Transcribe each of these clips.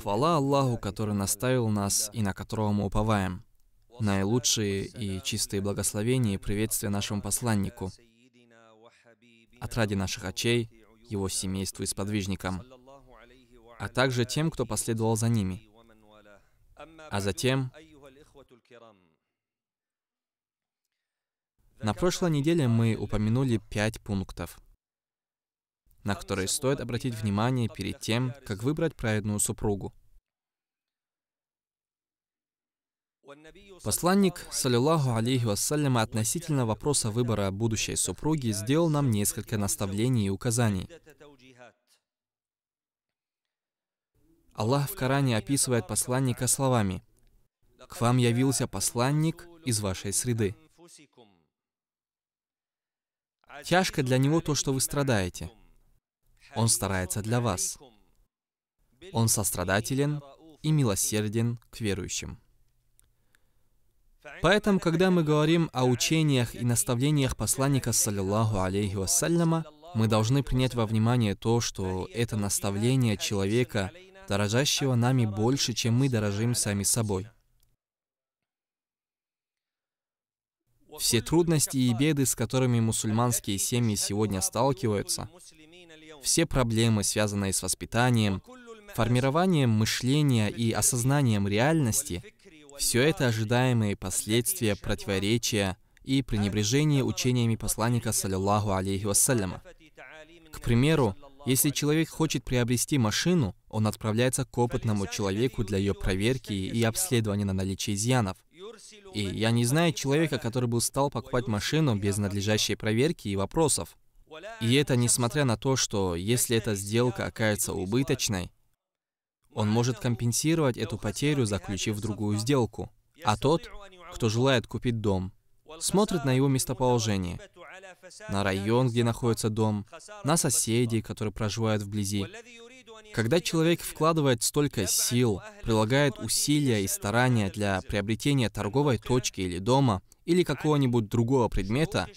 Хвала Аллаху, который наставил нас и на которого мы уповаем. Наилучшие и чистые благословения и приветствия нашему посланнику, от ради наших очей, его семейству и сподвижникам, а также тем, кто последовал за ними. А затем, на прошлой неделе мы упомянули пять пунктов — на которые стоит обратить внимание перед тем, как выбрать праведную супругу. Посланник, саллиллаху алейхи вассалям, относительно вопроса выбора будущей супруги сделал нам несколько наставлений и указаний. Аллах в Коране описывает посланника словами «К вам явился посланник из вашей среды». Тяжко для него то, что вы страдаете – он старается для вас. Он сострадателен и милосерден к верующим. Поэтому, когда мы говорим о учениях и наставлениях посланника, саллиллаху алейхи вассаляма, мы должны принять во внимание то, что это наставление человека, дорожащего нами больше, чем мы дорожим сами собой. Все трудности и беды, с которыми мусульманские семьи сегодня сталкиваются, все проблемы, связанные с воспитанием, формированием мышления и осознанием реальности, все это ожидаемые последствия противоречия и пренебрежения учениями посланника, саллиллаху алейхи вассаляма. К примеру, если человек хочет приобрести машину, он отправляется к опытному человеку для ее проверки и обследования на наличие изъянов. И я не знаю человека, который бы стал покупать машину без надлежащей проверки и вопросов. И это несмотря на то, что если эта сделка окажется убыточной, он может компенсировать эту потерю, заключив другую сделку. А тот, кто желает купить дом, смотрит на его местоположение, на район, где находится дом, на соседей, которые проживают вблизи. Когда человек вкладывает столько сил, прилагает усилия и старания для приобретения торговой точки или дома, или какого-нибудь другого предмета,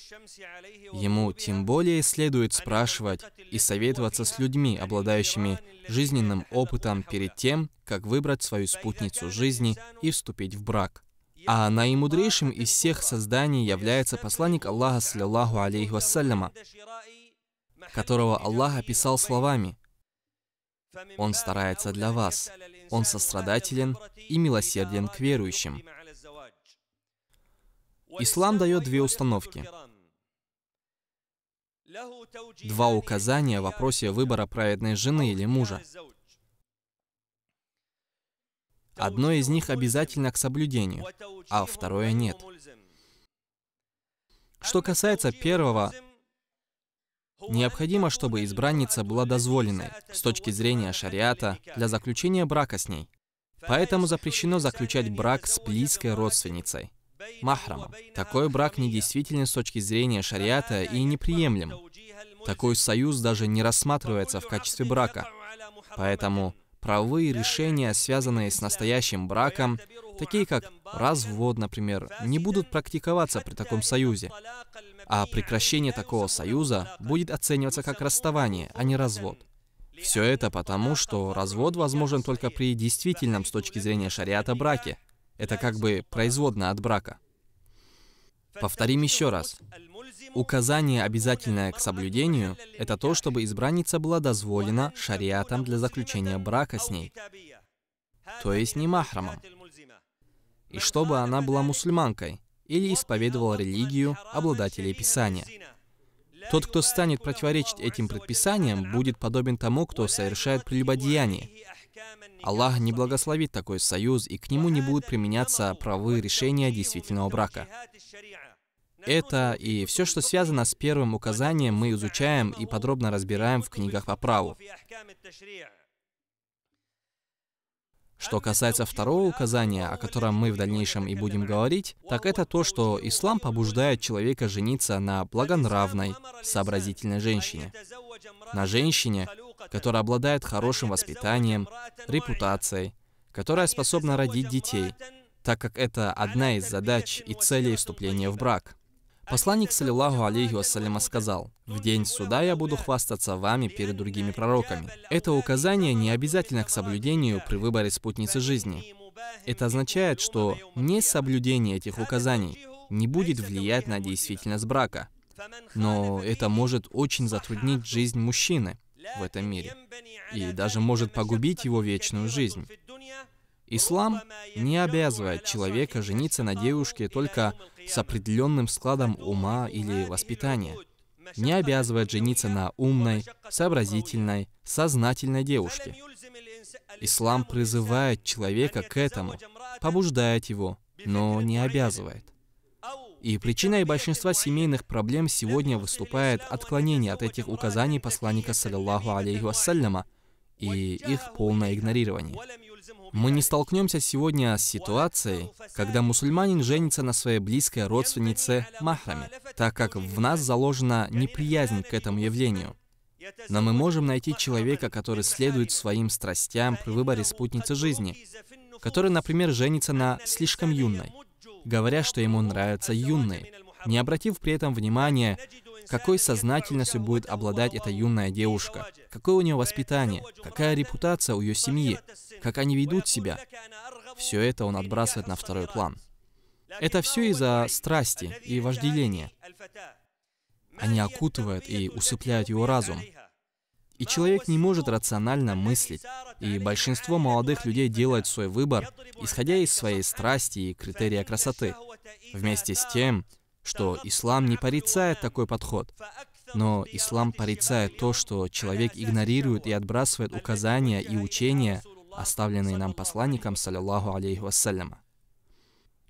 ему тем более следует спрашивать и советоваться с людьми, обладающими жизненным опытом перед тем, как выбрать свою спутницу жизни и вступить в брак. А наимудрейшим из всех созданий является посланник Аллаха, саллиллаху алейхи вассаляма, которого Аллах описал словами «Он старается для вас, Он сострадателен и милосерден к верующим». Ислам дает две установки. Два указания в вопросе выбора праведной жены или мужа. Одно из них обязательно к соблюдению, а второе нет. Что касается первого, необходимо, чтобы избранница была дозволенной с точки зрения шариата для заключения брака с ней. Поэтому запрещено заключать брак с близкой родственницей махрама. Такой брак недействителен с точки зрения шариата и неприемлем. Такой союз даже не рассматривается в качестве брака. Поэтому правовые решения, связанные с настоящим браком, такие как развод, например, не будут практиковаться при таком союзе. А прекращение такого союза будет оцениваться как расставание, а не развод. Все это потому, что развод возможен только при действительном с точки зрения шариата браке – это как бы производно от брака. Повторим еще раз. Указание, обязательное к соблюдению, это то, чтобы избранница была дозволена шариатом для заключения брака с ней, то есть не махрамом, и чтобы она была мусульманкой или исповедовала религию обладателей Писания. Тот, кто станет противоречить этим предписаниям, будет подобен тому, кто совершает прелюбодеяние, Аллах не благословит такой союз, и к нему не будут применяться правы решения действительного брака. Это и все, что связано с первым указанием, мы изучаем и подробно разбираем в книгах по праву. Что касается второго указания, о котором мы в дальнейшем и будем говорить, так это то, что ислам побуждает человека жениться на благонравной, сообразительной женщине. На женщине, которая обладает хорошим воспитанием, репутацией, которая способна родить детей, так как это одна из задач и целей вступления в брак. Посланник, саллиллаху алейхи вассаляма, сказал, «В день суда я буду хвастаться вами перед другими пророками». Это указание не обязательно к соблюдению при выборе спутницы жизни. Это означает, что несоблюдение этих указаний не будет влиять на действительность брака, но это может очень затруднить жизнь мужчины в этом мире и даже может погубить его вечную жизнь. Ислам не обязывает человека жениться на девушке только с определенным складом ума или воспитания. Не обязывает жениться на умной, сообразительной, сознательной девушке. Ислам призывает человека к этому, побуждает его, но не обязывает. И причиной большинства семейных проблем сегодня выступает отклонение от этих указаний посланника, саллиллаху алейхи вассаляма, и их полное игнорирование. Мы не столкнемся сегодня с ситуацией, когда мусульманин женится на своей близкой родственнице Махраме, так как в нас заложена неприязнь к этому явлению. Но мы можем найти человека, который следует своим страстям при выборе спутницы жизни, который, например, женится на слишком юной, говоря, что ему нравятся юные, не обратив при этом внимания, какой сознательностью будет обладать эта юная девушка, какое у нее воспитание, какая репутация у ее семьи, как они ведут себя. Все это он отбрасывает на второй план. Это все из-за страсти и вожделения. Они окутывают и усыпляют его разум. И человек не может рационально мыслить. И большинство молодых людей делает свой выбор, исходя из своей страсти и критерия красоты. Вместе с тем, что ислам не порицает такой подход, но ислам порицает то, что человек игнорирует и отбрасывает указания и учения, оставленные нам посланником, саллиллаху алейхи вассаляма.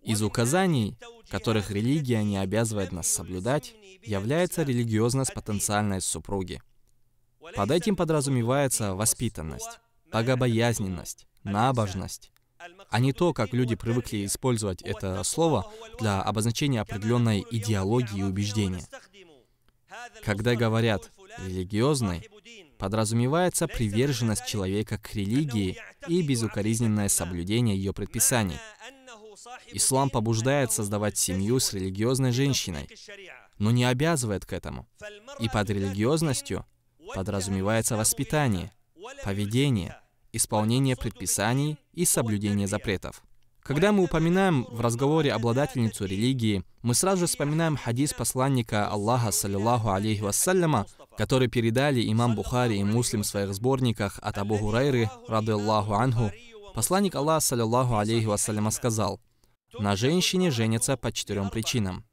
Из указаний, которых религия не обязывает нас соблюдать, является религиозность потенциальной супруги – под этим подразумевается воспитанность, богобоязненность, набожность, а не то, как люди привыкли использовать это слово для обозначения определенной идеологии и убеждения. Когда говорят «религиозный», подразумевается приверженность человека к религии и безукоризненное соблюдение ее предписаний. Ислам побуждает создавать семью с религиозной женщиной, но не обязывает к этому. И под религиозностью подразумевается воспитание, поведение, исполнение предписаний и соблюдение запретов. Когда мы упоминаем в разговоре обладательницу религии, мы сразу же вспоминаем хадис посланника Аллаха, саллиллаху алейхи вассаляма, который передали имам Бухари и Муслим в своих сборниках от Абу Хурайры, рады Аллаху анху. Посланник Аллаха, саллиллаху алейхи вассаляма, сказал, «На женщине женятся по четырем причинам.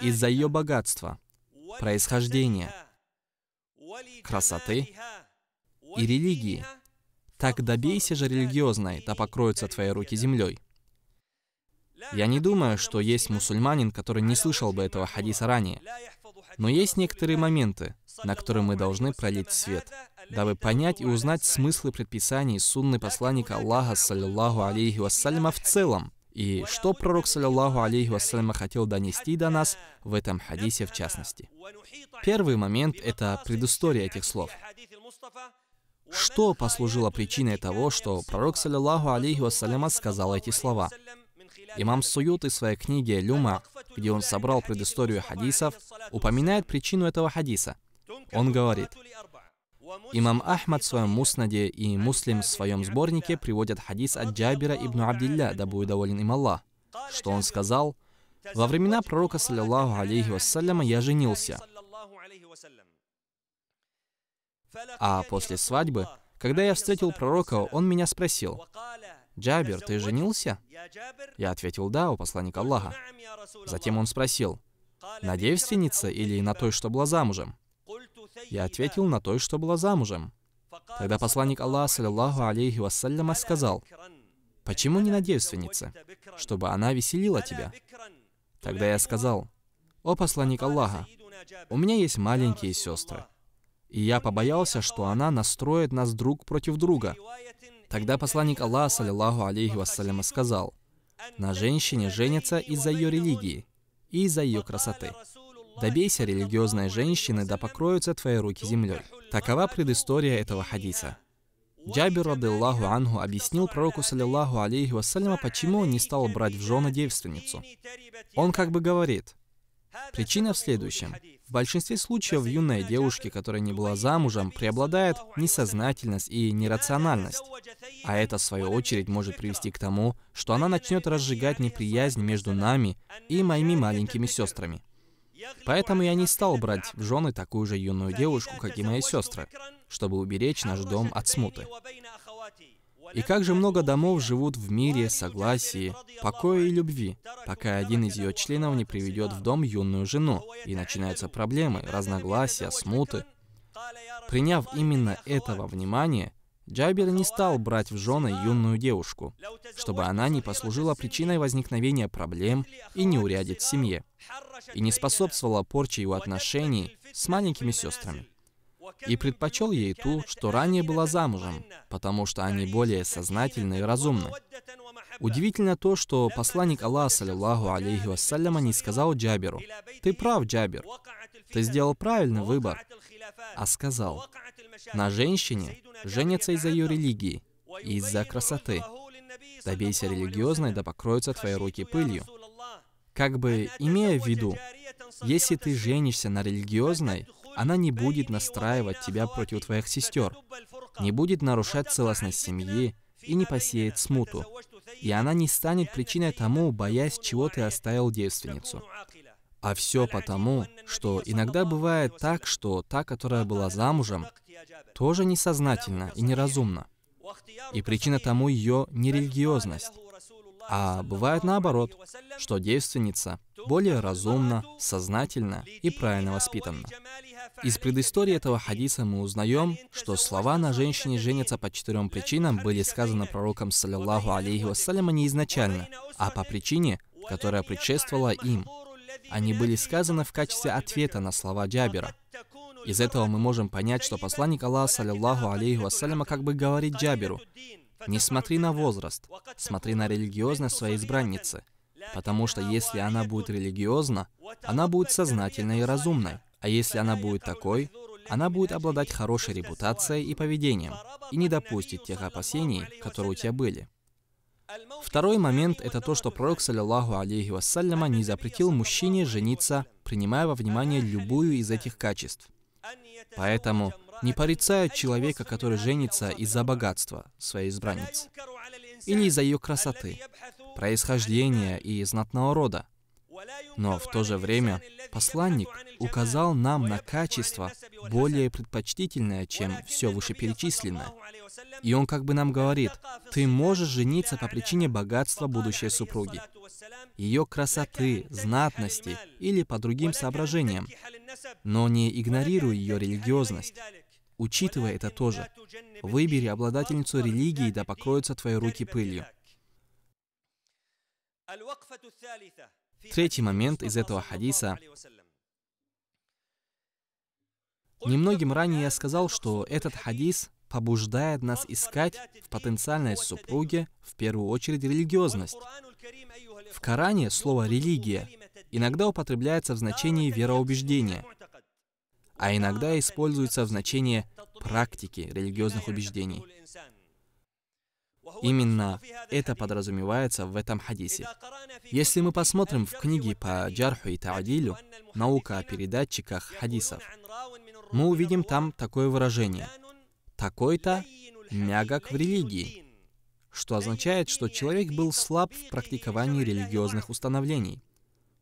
Из-за ее богатства, происхождения, красоты и религии. Так добейся же религиозной, да покроются твои руки землей. Я не думаю, что есть мусульманин, который не слышал бы этого хадиса ранее. Но есть некоторые моменты, на которые мы должны пролить свет, дабы понять и узнать смыслы предписаний сунны посланника Аллаха, саллиллаху алейхи вассаляма, в целом, и что пророк, саллиллаху алейхи вассалям, хотел донести до нас в этом хадисе в частности? Первый момент — это предыстория этих слов. Что послужило причиной того, что пророк, саллиллаху алейхи вассаляма, сказал эти слова? Имам Суют из своей книги «Люма», где он собрал предысторию хадисов, упоминает причину этого хадиса. Он говорит, Имам Ахмад в своем муснаде и Муслим в своем сборнике приводят хадис от Джабира ибн Абдилля, да будет доволен им Аллах, что он сказал, «Во времена пророка, саллиллаху алейхи вассаляма, я женился, а после свадьбы, когда я встретил пророка, он меня спросил, «Джабир, ты женился?» Я ответил, «Да, у посланника Аллаха». Затем он спросил, «На девственнице или на той, что была замужем?» Я ответил на той, что была замужем. Тогда посланник Аллаха, саллиллаху алейхи вассаляма, сказал, «Почему не на девственнице? Чтобы она веселила тебя». Тогда я сказал, «О посланник Аллаха, у меня есть маленькие сестры, и я побоялся, что она настроит нас друг против друга». Тогда посланник Аллаха, саллиллаху алейхи вассаляма, сказал, «На женщине женятся из-за ее религии и из-за ее красоты». Добейся религиозной женщины, да покроются твои руки землей. Такова предыстория этого хадиса. Джабир, радиллаху Ангу объяснил пророку, саллиллаху алейхи вассаляма, почему он не стал брать в жены девственницу. Он как бы говорит, причина в следующем. В большинстве случаев юной девушке, которая не была замужем, преобладает несознательность и нерациональность. А это, в свою очередь, может привести к тому, что она начнет разжигать неприязнь между нами и моими маленькими сестрами. Поэтому я не стал брать в жены такую же юную девушку, как и мои сестры, чтобы уберечь наш дом от смуты. И как же много домов живут в мире, согласии, покое и любви, пока один из ее членов не приведет в дом юную жену, и начинаются проблемы, разногласия, смуты. Приняв именно этого внимания. Джабир не стал брать в жены юную девушку, чтобы она не послужила причиной возникновения проблем и неурядиц в семье, и не способствовала порче его отношений с маленькими сестрами. И предпочел ей ту, что ранее была замужем, потому что они более сознательны и разумны, Удивительно то, что посланник Аллаха, саллиллаху алейхи вассаляма, не сказал Джаберу, «Ты прав, Джабер, ты сделал правильный выбор», а сказал, «На женщине женятся из-за ее религии и из-за красоты. Добейся религиозной, да покроются твои руки пылью». Как бы имея в виду, если ты женишься на религиозной, она не будет настраивать тебя против твоих сестер, не будет нарушать целостность семьи и не посеет смуту и она не станет причиной тому, боясь, чего ты оставил девственницу. А все потому, что иногда бывает так, что та, которая была замужем, тоже несознательно и неразумно. И причина тому ее нерелигиозность. А бывает наоборот, что девственница более разумна, сознательна и правильно воспитана. Из предыстории этого хадиса мы узнаем, что слова «на женщине женятся по четырем причинам» были сказаны пророком, саллиллаху алейхи вассаляма, не изначально, а по причине, которая предшествовала им. Они были сказаны в качестве ответа на слова Джабера. Из этого мы можем понять, что посланник Аллаха, саллиллаху алейхи вассаляма, как бы говорит Джаберу, «Не смотри на возраст, смотри на религиозность своей избранницы, потому что если она будет религиозна, она будет сознательной и разумной. А если она будет такой, она будет обладать хорошей репутацией и поведением, и не допустит тех опасений, которые у тебя были. Второй момент – это то, что пророк, саллиллаху алейхи вассаляма, не запретил мужчине жениться, принимая во внимание любую из этих качеств. Поэтому не порицают человека, который женится из-за богатства своей избранницы, или из-за ее красоты, происхождения и знатного рода, но в то же время посланник указал нам на качество, более предпочтительное, чем все вышеперечисленное. И он как бы нам говорит, ты можешь жениться по причине богатства будущей супруги, ее красоты, знатности или по другим соображениям, но не игнорируй ее религиозность. Учитывая это тоже, выбери обладательницу религии, да покроются твои руки пылью. Третий момент из этого хадиса. Немногим ранее я сказал, что этот хадис побуждает нас искать в потенциальной супруге в первую очередь религиозность. В Коране слово «религия» иногда употребляется в значении вероубеждения, а иногда используется в значении практики религиозных убеждений. Именно это подразумевается в этом хадисе. Если мы посмотрим в книге по Джарху и Таадилю «Наука о передатчиках хадисов», мы увидим там такое выражение «такой-то мягок в религии», что означает, что человек был слаб в практиковании религиозных установлений.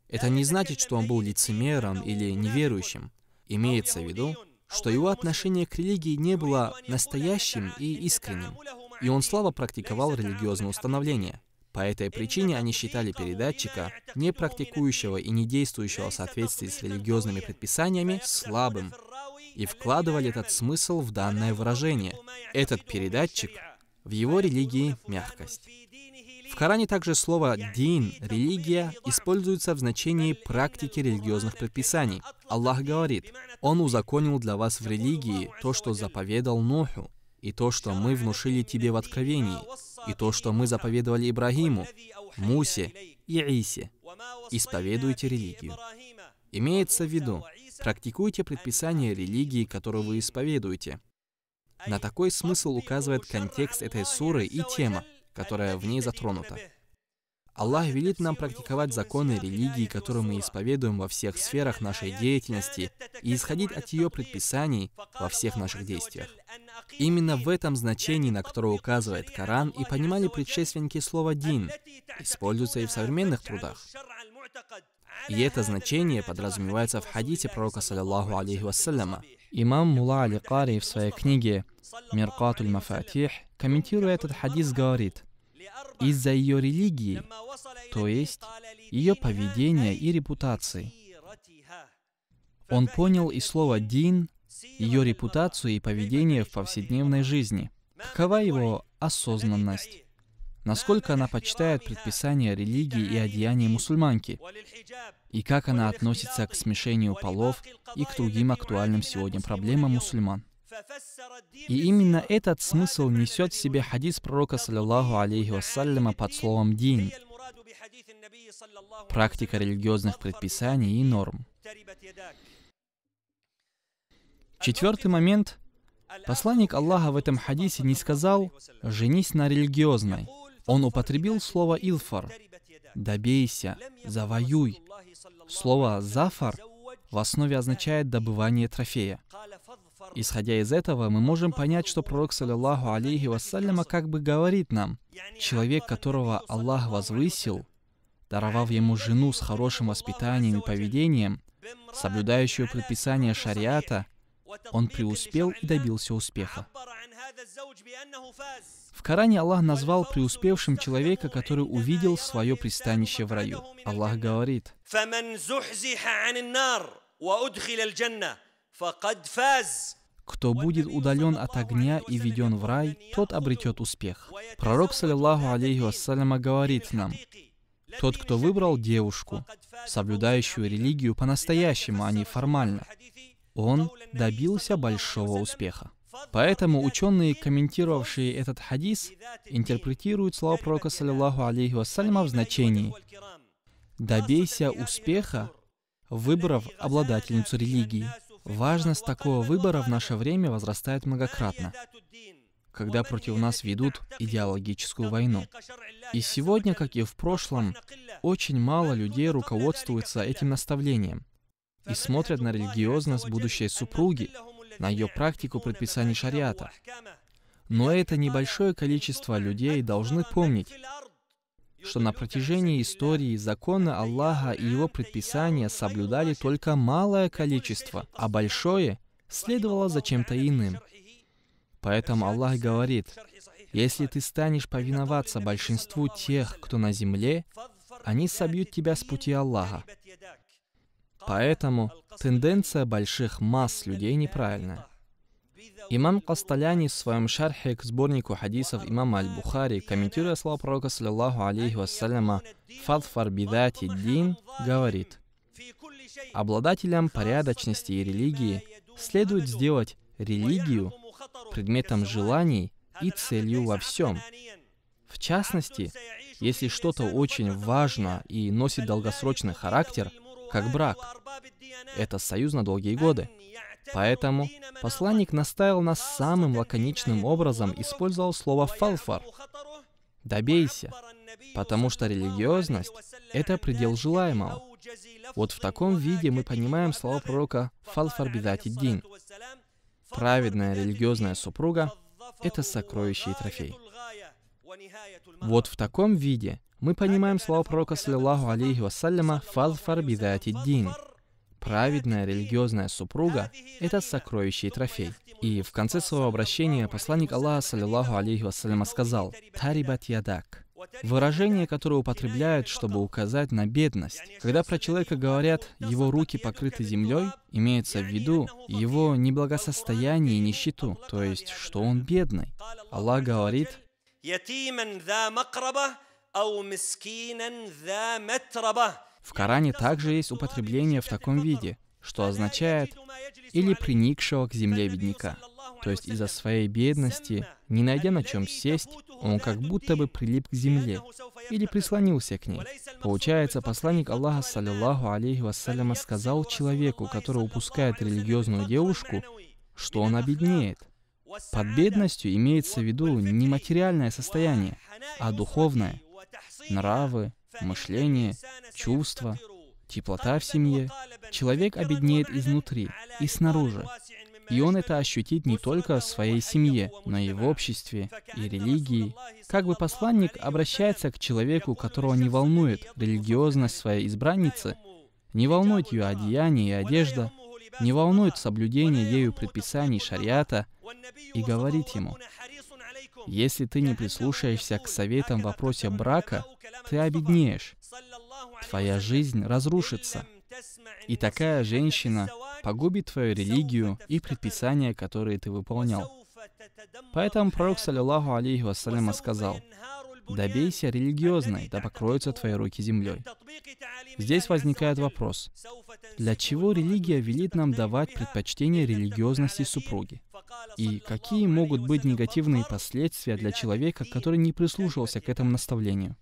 Это не значит, что он был лицемером или неверующим. Имеется в виду, что его отношение к религии не было настоящим и искренним и он слабо практиковал религиозное установление. По этой причине они считали передатчика, не практикующего и не действующего в соответствии с религиозными предписаниями, слабым, и вкладывали этот смысл в данное выражение. Этот передатчик в его религии — мягкость. В Коране также слово «дин» — «религия» используется в значении практики религиозных предписаний. Аллах говорит, «Он узаконил для вас в религии то, что заповедал Нуху, и то, что мы внушили тебе в Откровении, и то, что мы заповедовали Ибрагиму, Мусе и Исе. Исповедуйте религию. Имеется в виду, практикуйте предписания религии, которую вы исповедуете. На такой смысл указывает контекст этой суры и тема, которая в ней затронута. Аллах велит нам практиковать законы религии, которую мы исповедуем во всех сферах нашей деятельности, и исходить от ее предписаний во всех наших действиях. Именно в этом значении, на которое указывает Коран, и понимали предшественники слова «дин», используется и в современных трудах. И это значение подразумевается в хадисе пророка, саллиллаху алейхи вассаляма. Имам Мула Али Кари в своей книге «Миркатуль Мафатих», комментируя этот хадис, говорит – из-за ее религии, то есть ее поведения и репутации. Он понял и слово «дин», ее репутацию и поведение в повседневной жизни. Какова его осознанность? насколько она почитает предписания религии и одеяния мусульманки, и как она относится к смешению полов и к другим актуальным сегодня проблемам мусульман. И именно этот смысл несет в себе хадис пророка, саллиллаху алейхи вассаляма, под словом «дин», практика религиозных предписаний и норм. Четвертый момент. Посланник Аллаха в этом хадисе не сказал «женись на религиозной». Он употребил слово «илфар» — «добейся», «завоюй». Слово «зафар» в основе означает «добывание трофея». Исходя из этого, мы можем понять, что пророк, саллиллаху алейхи вассаляма, как бы говорит нам, человек, которого Аллах возвысил, даровав ему жену с хорошим воспитанием и поведением, соблюдающую предписание шариата, он преуспел и добился успеха. В Коране Аллах назвал преуспевшим человека, который увидел свое пристанище в раю. Аллах говорит, кто будет удален от огня и введен в рай, тот обретет успех. Пророк, саллиллаху алейхи вассаляма, говорит нам, тот, кто выбрал девушку, соблюдающую религию по-настоящему, а не формально, он добился большого успеха. Поэтому ученые, комментировавшие этот хадис, интерпретируют слова пророка, саллиллаху алейхи вассаляма, в значении «добейся успеха Выборов обладательницу религии. Важность такого выбора в наше время возрастает многократно, когда против нас ведут идеологическую войну. И сегодня, как и в прошлом, очень мало людей руководствуются этим наставлением и смотрят на религиозность будущей супруги, на ее практику предписаний шариата. Но это небольшое количество людей должны помнить, что на протяжении истории законы Аллаха и его предписания соблюдали только малое количество, а большое следовало за чем-то иным. Поэтому Аллах говорит, «Если ты станешь повиноваться большинству тех, кто на земле, они собьют тебя с пути Аллаха». Поэтому тенденция больших масс людей неправильная. Имам Касталяни в своем шархе к сборнику хадисов имама Аль-Бухари, комментируя слова пророка, саллиллаху алейхи вассаляма, «Фадфар бидати дин» говорит, «Обладателям порядочности и религии следует сделать религию предметом желаний и целью во всем. В частности, если что-то очень важно и носит долгосрочный характер, как брак, это союз на долгие годы, Поэтому посланник наставил нас самым лаконичным образом, использовал слово «фалфар» — «добейся», потому что религиозность — это предел желаемого. Вот в таком виде мы понимаем слово пророка «фалфар бидати дин». Праведная религиозная супруга — это сокровище и трофей. Вот в таком виде мы понимаем слово пророка, саллиллаху алейхи вассаляма, «фалфар бидати дин», Праведная религиозная супруга — это сокровище и трофей. И в конце своего обращения посланник Аллаха, саллиллаху алейхи вассаляма, сказал «Тарибат ядак». Выражение, которое употребляют, чтобы указать на бедность. Когда про человека говорят «его руки покрыты землей», имеется в виду его неблагосостояние и нищету, то есть, что он бедный. Аллах говорит «Ятимен ذا مقربة, в Коране также есть употребление в таком виде, что означает «или приникшего к земле видника, То есть из-за своей бедности, не найдя на чем сесть, он как будто бы прилип к земле или прислонился к ней. Получается, посланник Аллаха, саллиллаху алейхи вассаляма, сказал человеку, который упускает религиозную девушку, что он обеднеет. Под бедностью имеется в виду не материальное состояние, а духовное. Нравы, мышление, чувства, теплота в семье, человек обеднеет изнутри и снаружи. И он это ощутит не только в своей семье, но и в обществе, и религии. Как бы посланник обращается к человеку, которого не волнует религиозность своей избранницы, не волнует ее одеяние и одежда, не волнует соблюдение ею предписаний шариата, и говорит ему, «Если ты не прислушаешься к советам в вопросе брака, ты обеднеешь, твоя жизнь разрушится. И такая женщина погубит твою религию и предписания, которые ты выполнял. Поэтому пророк, саллиллаху алейхи вассаляма, сказал, «Добейся религиозной, да покроются твои руки землей». Здесь возникает вопрос, для чего религия велит нам давать предпочтение религиозности супруги? И какие могут быть негативные последствия для человека, который не прислушался к этому наставлению?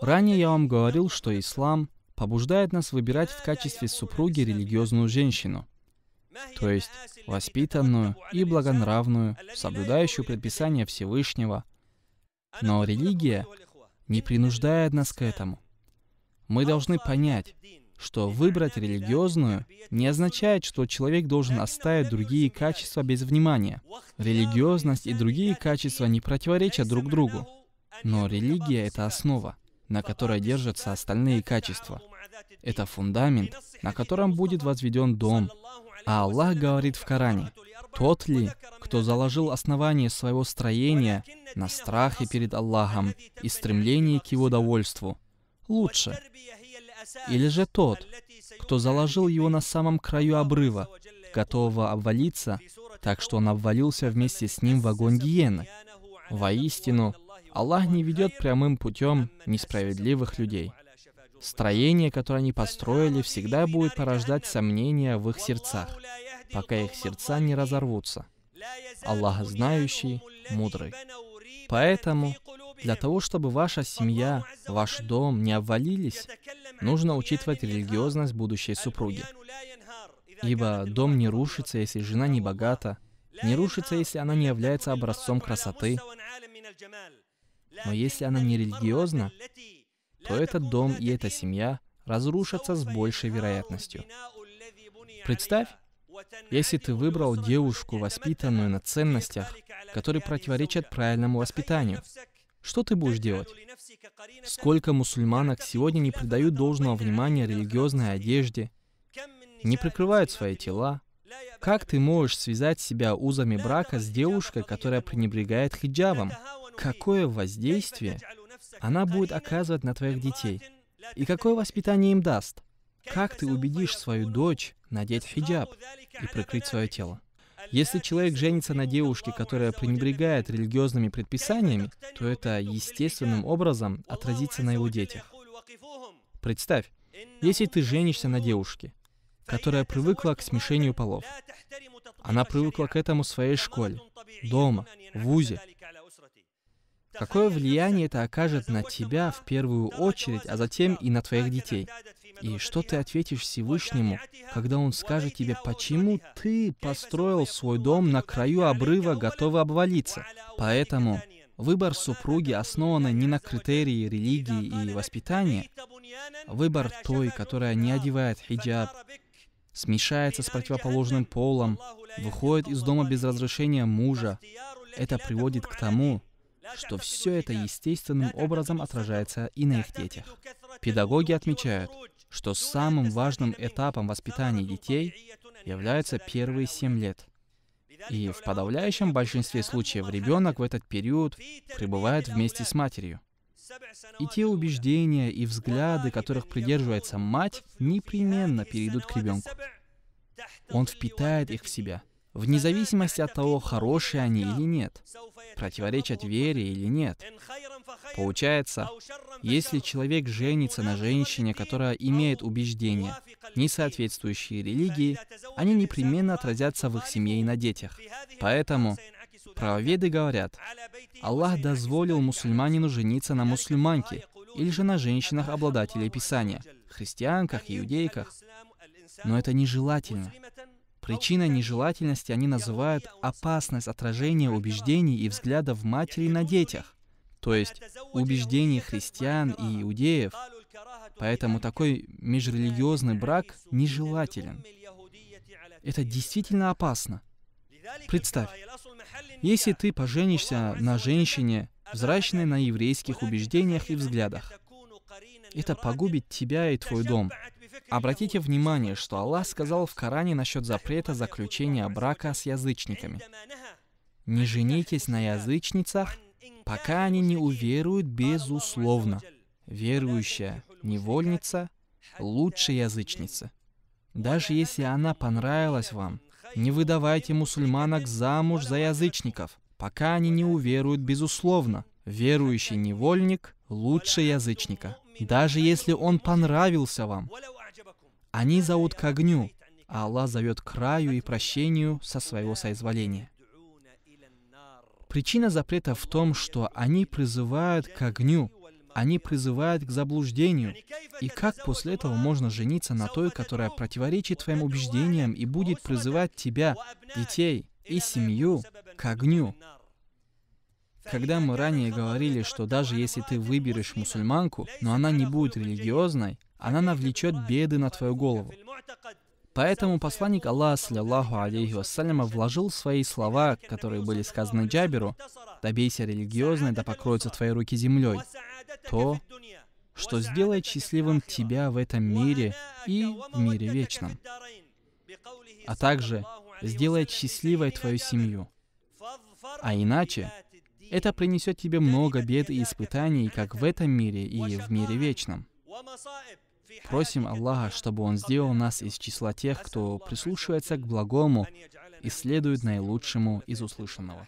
Ранее я вам говорил, что ислам побуждает нас выбирать в качестве супруги религиозную женщину, то есть воспитанную и благонравную, соблюдающую предписания Всевышнего. Но религия не принуждает нас к этому. Мы должны понять, что выбрать религиозную не означает, что человек должен оставить другие качества без внимания. Религиозность и другие качества не противоречат друг другу, но религия — это основа на которой держатся остальные качества. Это фундамент, на котором будет возведен дом. А Аллах говорит в Коране, «Тот ли, кто заложил основание своего строения на страхе перед Аллахом и стремлении к его довольству, лучше? Или же тот, кто заложил его на самом краю обрыва, готового обвалиться, так что он обвалился вместе с ним в огонь гиены? Воистину, Аллах не ведет прямым путем несправедливых людей. Строение, которое они построили, всегда будет порождать сомнения в их сердцах, пока их сердца не разорвутся. Аллах знающий, мудрый. Поэтому для того, чтобы ваша семья, ваш дом не обвалились, нужно учитывать религиозность будущей супруги. Ибо дом не рушится, если жена не богата, не рушится, если она не является образцом красоты. Но если она не религиозна, то этот дом и эта семья разрушатся с большей вероятностью. Представь, если ты выбрал девушку, воспитанную на ценностях, которые противоречат правильному воспитанию, что ты будешь делать? Сколько мусульманок сегодня не придают должного внимания религиозной одежде, не прикрывают свои тела? Как ты можешь связать себя узами брака с девушкой, которая пренебрегает хиджабом, какое воздействие она будет оказывать на твоих детей и какое воспитание им даст. Как ты убедишь свою дочь надеть хиджаб и прикрыть свое тело? Если человек женится на девушке, которая пренебрегает религиозными предписаниями, то это естественным образом отразится на его детях. Представь, если ты женишься на девушке, которая привыкла к смешению полов, она привыкла к этому в своей школе, дома, в ВУЗе, Какое влияние это окажет на тебя в первую очередь, а затем и на твоих детей? И что ты ответишь Всевышнему, когда Он скажет тебе, почему ты построил свой дом на краю обрыва, готовый обвалиться? Поэтому выбор супруги основан не на критерии религии и воспитания. Выбор той, которая не одевает хиджаб, смешается с противоположным полом, выходит из дома без разрешения мужа. Это приводит к тому, что все это естественным образом отражается и на их детях. Педагоги отмечают, что самым важным этапом воспитания детей являются первые семь лет. И в подавляющем большинстве случаев ребенок в этот период пребывает вместе с матерью. И те убеждения и взгляды, которых придерживается мать, непременно перейдут к ребенку. Он впитает их в себя, вне зависимости от того, хорошие они или нет противоречат вере или нет. Получается, если человек женится на женщине, которая имеет убеждения, не соответствующие религии, они непременно отразятся в их семье и на детях. Поэтому правоведы говорят, Аллах дозволил мусульманину жениться на мусульманке или же на женщинах обладателей Писания, христианках, иудейках. Но это нежелательно, Причиной нежелательности они называют опасность отражения убеждений и взглядов матери на детях, то есть убеждений христиан и иудеев. Поэтому такой межрелигиозный брак нежелателен. Это действительно опасно. Представь, если ты поженишься на женщине, взращенной на еврейских убеждениях и взглядах, это погубит тебя и твой дом. Обратите внимание, что Аллах сказал в Коране насчет запрета заключения брака с язычниками. «Не женитесь на язычницах, пока они не уверуют безусловно. Верующая невольница лучше язычницы. Даже если она понравилась вам, не выдавайте мусульманок замуж за язычников, пока они не уверуют безусловно. Верующий невольник лучше язычника. Даже если он понравился вам, они зовут к огню, а Аллах зовет к раю и прощению со своего соизволения. Причина запрета в том, что они призывают к огню, они призывают к заблуждению. И как после этого можно жениться на той, которая противоречит твоим убеждениям и будет призывать тебя, детей и семью к огню? Когда мы ранее говорили, что даже если ты выберешь мусульманку, но она не будет религиозной, она навлечет беды на твою голову. Поэтому посланник Аллаха, саллиллаху алейхи вассаляма, вложил свои слова, которые были сказаны Джаберу, «Добейся религиозной, да покроются твои руки землей», то, что сделает счастливым тебя в этом мире и в мире вечном, а также сделает счастливой твою семью. А иначе, это принесет тебе много бед и испытаний, как в этом мире и в мире вечном. Просим Аллаха, чтобы Он сделал нас из числа тех, кто прислушивается к благому и следует наилучшему из услышанного.